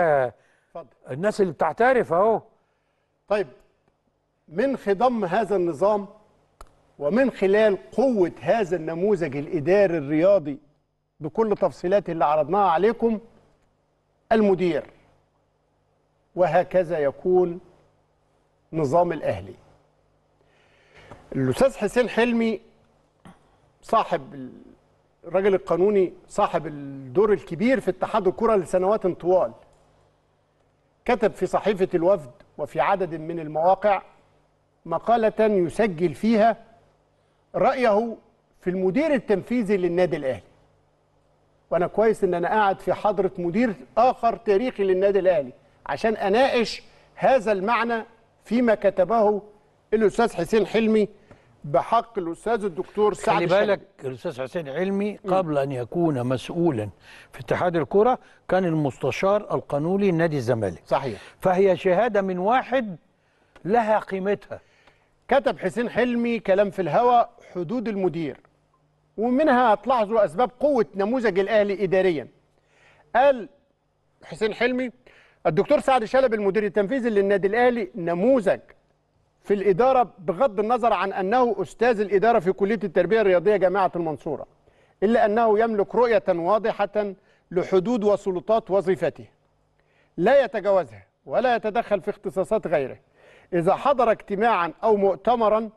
حاجه فضل. الناس اللي بتعترف اهو طيب من خضم هذا النظام ومن خلال قوه هذا النموذج الاداري الرياضي بكل تفصيلاته اللي عرضناها عليكم المدير وهكذا يكون نظام الاهلي الاستاذ حسين حلمي صاحب الراجل القانوني صاحب الدور الكبير في اتحاد الكره لسنوات طوال كتب في صحيفة الوفد وفي عدد من المواقع مقالة يسجل فيها رأيه في المدير التنفيذي للنادي الأهلي وأنا كويس إن أنا قاعد في حضرة مدير آخر تاريخي للنادي الأهلي عشان أناقش هذا المعنى فيما كتبه الأستاذ حسين حلمي بحق الاستاذ الدكتور سعد خلي بالك الاستاذ حسين علمي قبل ان يكون مسؤولا في اتحاد الكره كان المستشار القانوني لنادي الزمالك صحيح فهي شهاده من واحد لها قيمتها كتب حسين حلمي كلام في الهوى حدود المدير ومنها تلاحظوا اسباب قوه نموذج الاهلي اداريا قال حسين حلمي الدكتور سعد شلبي المدير التنفيذي للنادي الاهلي نموذج في الإدارة بغض النظر عن أنه أستاذ الإدارة في كلية التربية الرياضية جامعة المنصورة إلا أنه يملك رؤية واضحة لحدود وسلطات وظيفته لا يتجاوزها ولا يتدخل في اختصاصات غيره إذا حضر اجتماعا أو مؤتمرا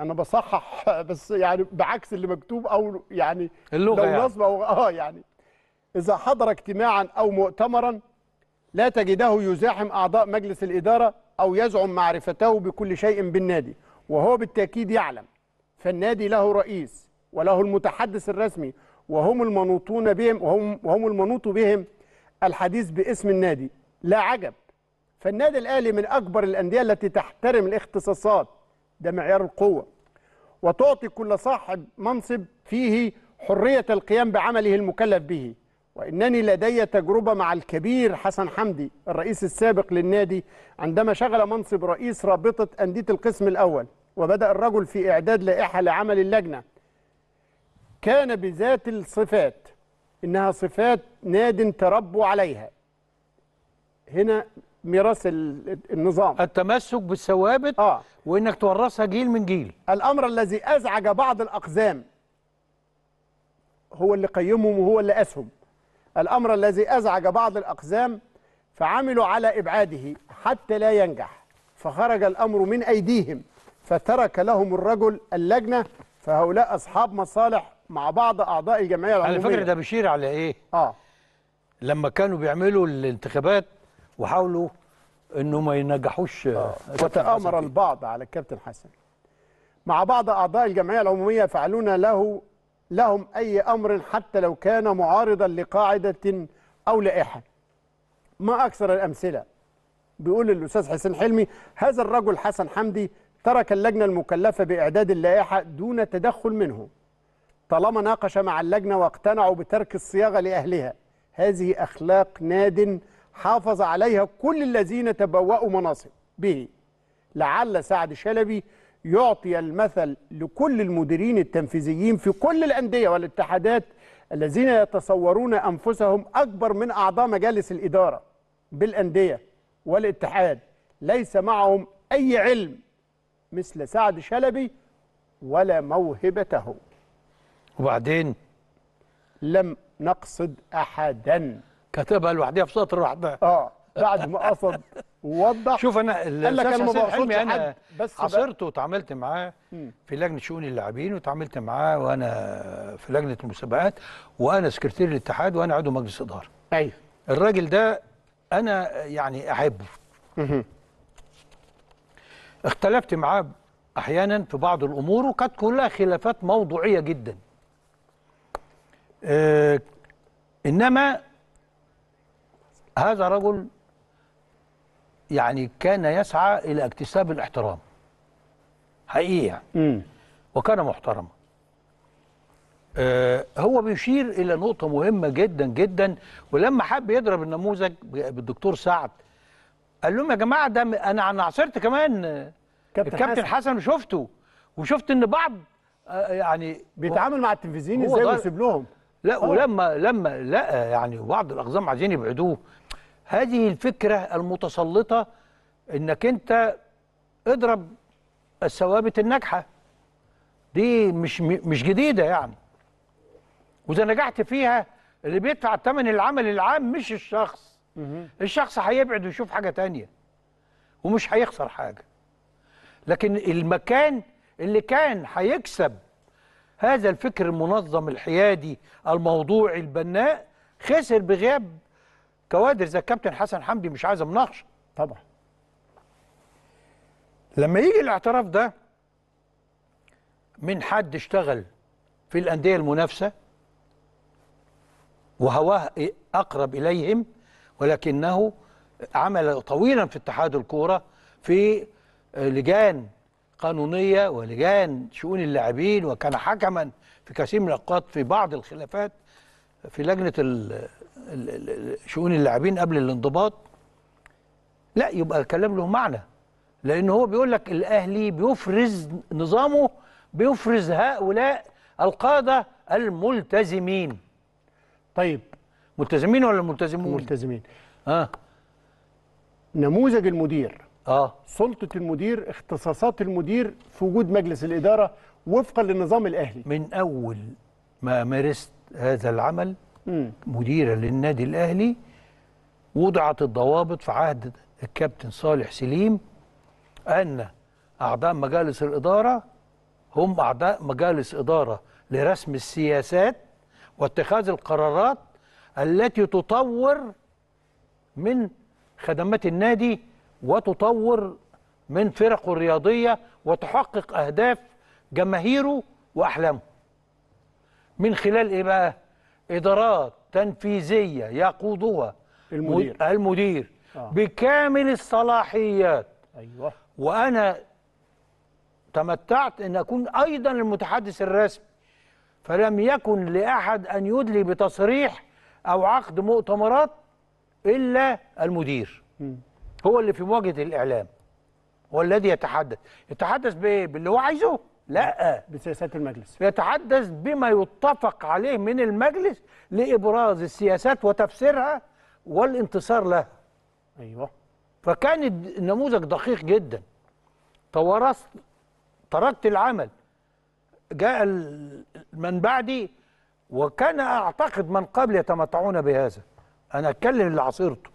أنا بصحح بس يعني بعكس اللي مكتوب أو يعني اللغة لو يعني. أو آه يعني إذا حضر اجتماعا أو مؤتمرا لا تجده يزاحم أعضاء مجلس الإدارة أو يزعم معرفته بكل شيء بالنادي وهو بالتأكيد يعلم فالنادي له رئيس وله المتحدث الرسمي وهم المنوطون بهم وهم, وهم المنوط بهم الحديث باسم النادي لا عجب فالنادي الأهلي من أكبر الأندية التي تحترم الاختصاصات ده معيار القوة وتعطي كل صاحب منصب فيه حرية القيام بعمله المكلف به وإنني لدي تجربة مع الكبير حسن حمدي الرئيس السابق للنادي عندما شغل منصب رئيس رابطة أندية القسم الأول وبدأ الرجل في إعداد لائحة لعمل اللجنة كان بذات الصفات إنها صفات ناد تربوا عليها هنا ميراث النظام التمسك بالثوابت آه. وإنك تورثها جيل من جيل الأمر الذي أزعج بعض الأقزام هو اللي قيمهم وهو اللي أسهم الأمر الذي أزعج بعض الأقزام فعملوا على إبعاده حتى لا ينجح فخرج الأمر من أيديهم فترك لهم الرجل اللجنة فهؤلاء أصحاب مصالح مع بعض أعضاء الجمعية العمومية على فكرة ده بيشير على إيه؟ آه لما كانوا بيعملوا الانتخابات وحاولوا انه ما ينجحوش آه. وتآمر البعض على الكابتن حسن مع بعض أعضاء الجمعية العمومية فعلونا له لهم أي أمر حتى لو كان معارضا لقاعدة أو لائحة ما أكثر الأمثلة بيقول الأستاذ حسين حلمي هذا الرجل حسن حمدي ترك اللجنة المكلفة بإعداد اللائحة دون تدخل منه طالما ناقش مع اللجنة واقتنعوا بترك الصياغة لأهلها هذه أخلاق ناد حافظ عليها كل الذين تبوأوا مناصب به لعل سعد شلبي يعطي المثل لكل المديرين التنفيذيين في كل الأندية والاتحادات الذين يتصورون أنفسهم أكبر من أعضاء مجالس الإدارة بالأندية والاتحاد ليس معهم أي علم مثل سعد شلبي ولا موهبته وبعدين لم نقصد أحدا كتبها لوحدها في سطر واحدة آه بعد ما قصد ووضح شوف انا قال لك انا ما حلمي انا بس حصرته وتعاملت معاه في لجنه شؤون اللاعبين وتعاملت معاه وانا في لجنه المسابقات وانا سكرتير الاتحاد وانا عضو مجلس اداره ايوه الراجل ده انا يعني احبه اختلفت معاه احيانا في بعض الامور وكانت كلها خلافات موضوعيه جدا اه انما هذا رجل يعني كان يسعى إلى اكتساب الاحترام حقيقي يعني مم. وكان محترما آه هو بيشير إلى نقطة مهمة جدا جدا ولما حب يضرب النموذج بالدكتور سعد قال لهم يا جماعة ده أنا أنا عاصرت كمان كابتن الكابتن حسن, حسن وشفته وشفت إن بعض آه يعني بيتعامل مع التلفزيون ازاي ويسيب لهم لا أوه. ولما لما لقى يعني بعض الاقزام عايزين يبعدوه هذه الفكرة المتسلطة انك انت اضرب الثوابت الناجحة دي مش مش جديدة يعني وإذا نجحت فيها اللي بيدفع ثمن العمل العام مش الشخص الشخص هيبعد ويشوف حاجة تانية ومش هيخسر حاجة لكن المكان اللي كان هيكسب هذا الفكر المنظم الحيادي الموضوعي البناء خسر بغياب كوادر زي الكابتن حسن حمدي مش عايزه مناقشه طبعا لما يجي الاعتراف ده من حد اشتغل في الانديه المنافسه وهواه اقرب اليهم ولكنه عمل طويلا في اتحاد الكوره في لجان قانونيه ولجان شؤون اللاعبين وكان حكما في كثير من الاوقات في بعض الخلافات في لجنه شؤون اللاعبين قبل الانضباط لا يبقى الكلام له معنى لان هو بيقول لك الاهلي بيفرز نظامه بيفرز هؤلاء القاده الملتزمين طيب ملتزمين ولا ملتزمون ملتزمين اه نموذج المدير اه سلطه المدير اختصاصات المدير في وجود مجلس الاداره وفقا للنظام الاهلي من اول ما مارست هذا العمل مديرة للنادي الأهلي وضعت الضوابط في عهد الكابتن صالح سليم أن أعضاء مجالس الإدارة هم أعضاء مجالس إدارة لرسم السياسات واتخاذ القرارات التي تطور من خدمات النادي وتطور من فرقه الرياضية وتحقق أهداف جماهيره وأحلامه من خلال إيه بقى؟ إدارات تنفيذية يقودها المدير المدير آه. بكامل الصلاحيات أيوة. وأنا تمتعت أن أكون أيضا المتحدث الرسمي فلم يكن لأحد أن يدلي بتصريح أو عقد مؤتمرات إلا المدير م. هو اللي في مواجهة الإعلام هو الذي يتحدث يتحدث بإيه؟ باللي هو عايزه لا بسياسات المجلس يتحدث بما يتفق عليه من المجلس لابراز السياسات وتفسيرها والانتصار لها ايوه فكان النموذج دقيق جدا تورثت تركت العمل جاء من بعدي وكان اعتقد من قبل يتمتعون بهذا انا اتكلم اللي عصرته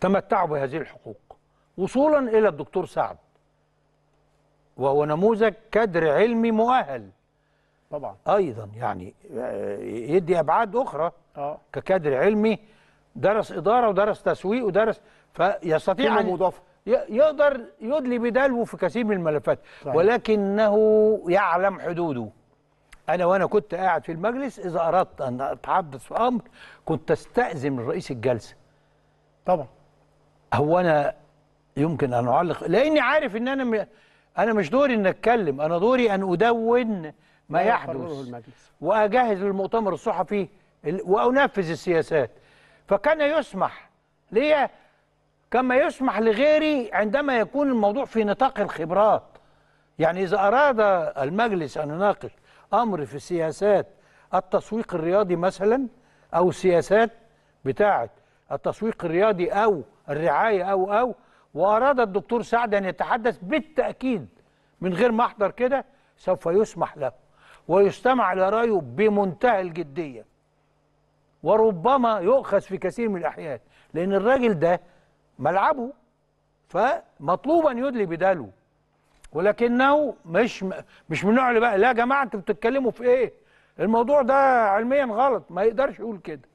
تمتعوا بهذه الحقوق وصولا الى الدكتور سعد وهو نموذج كادر علمي مؤهل طبعا ايضا يعني آه، يدي ابعاد اخرى أوه. ككادر علمي درس اداره ودرس تسويق ودرس فيستطيع ان يقدر يدلي بدلوه في كثير من الملفات صحيح. ولكنه يعلم حدوده انا وانا كنت قاعد في المجلس اذا اردت ان اتحدث في امر كنت استاذن رئيس الجلسه طبعا هو انا يمكن ان اعلق لاني عارف ان انا م... انا مش دوري ان اتكلم انا دوري ان ادون ما يحدث واجهز للمؤتمر الصحفي وانفذ السياسات فكان يسمح ليا كما يسمح لغيري عندما يكون الموضوع في نطاق الخبرات يعني اذا اراد المجلس ان يناقش امر في سياسات التسويق الرياضي مثلا او السياسات بتاعه التسويق الرياضي او الرعايه او او وأراد الدكتور سعد أن يتحدث بالتأكيد من غير ما أحضر كده سوف يسمح له ويستمع لرأيه بمنتهى الجدية وربما يؤخذ في كثير من الأحيان لأن الراجل ده ملعبه فمطلوب أن يدلي بداله ولكنه مش مش من النوع اللي بقى لا يا جماعة أنتوا بتتكلموا في إيه؟ الموضوع ده علميا غلط ما يقدرش يقول كده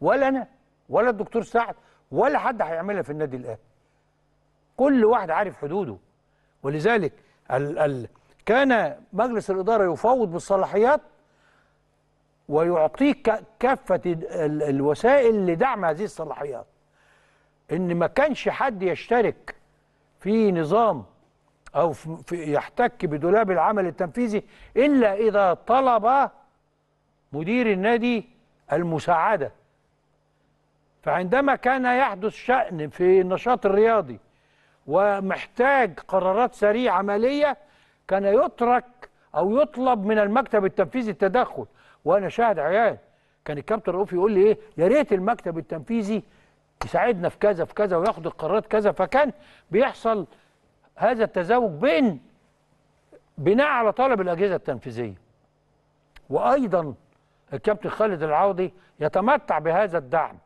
ولا أنا ولا الدكتور سعد ولا حد هيعملها في النادي الاهلي كل واحد عارف حدوده ولذلك ال ال كان مجلس الاداره يفوض بالصلاحيات ويعطيك كافه ال الوسائل لدعم هذه الصلاحيات ان ما كانش حد يشترك في نظام او في يحتك بدولاب العمل التنفيذي الا اذا طلب مدير النادي المساعده فعندما كان يحدث شأن في النشاط الرياضي ومحتاج قرارات سريعة عملية كان يترك أو يطلب من المكتب التنفيذي التدخل وأنا شاهد عيان كان الكابتن رؤوف يقول لي إيه يا ريت المكتب التنفيذي يساعدنا في كذا في كذا وياخد القرارات كذا فكان بيحصل هذا التزاوج بين بناء على طلب الأجهزة التنفيذية وأيضا الكابتن خالد العوضي يتمتع بهذا الدعم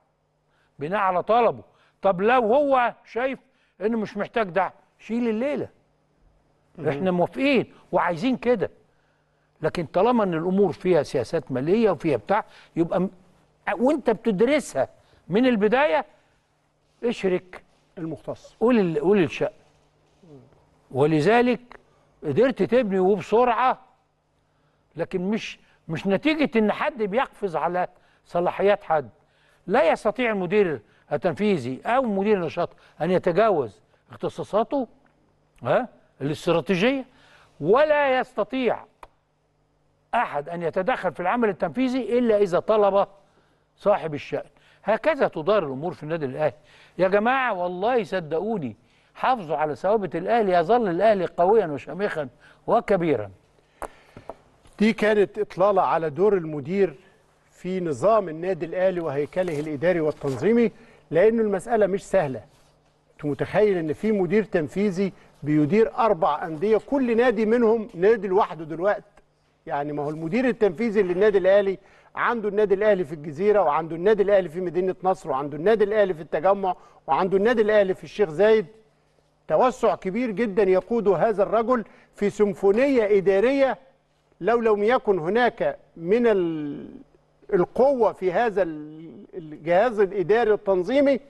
بناء على طلبه طب لو هو شايف انه مش محتاج دعم شيل الليله احنا موافقين وعايزين كده لكن طالما ان الامور فيها سياسات ماليه وفيها بتاع يبقى وانت بتدرسها من البدايه اشرك المختص قول ال... قول الشق ولذلك قدرت تبني وبسرعه لكن مش مش نتيجه ان حد بيقفز على صلاحيات حد لا يستطيع المدير التنفيذي أو مدير النشاط أن يتجاوز اختصاصاته ها الاستراتيجية ولا يستطيع أحد أن يتدخل في العمل التنفيذي إلا إذا طلب صاحب الشأن هكذا تدار الأمور في النادي الأهلي يا جماعة والله صدقوني حافظوا على ثوابت الأهلي يظل الأهلي قويا وشامخا وكبيرا دي كانت إطلالة على دور المدير في نظام النادي الاهلي وهيكله الاداري والتنظيمي لان المساله مش سهله انت متخيل ان في مدير تنفيذي بيدير اربع انديه كل نادي منهم نادي لوحده دلوقتي يعني ما هو المدير التنفيذي للنادي الاهلي عنده النادي الاهلي في الجزيره وعنده النادي الاهلي في مدينه نصر وعنده النادي الاهلي في التجمع وعنده النادي الاهلي في الشيخ زايد توسع كبير جدا يقوده هذا الرجل في سمفونيه اداريه لو لم يكن هناك من القوه في هذا الجهاز الاداري التنظيمي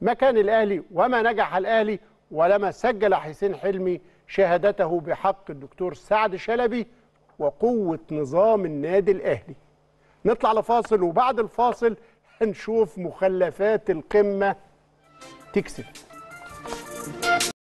ما كان الاهلي وما نجح الاهلي ولما سجل حسين حلمي شهادته بحق الدكتور سعد شلبي وقوه نظام النادي الاهلي. نطلع لفاصل وبعد الفاصل هنشوف مخلفات القمه تكسب.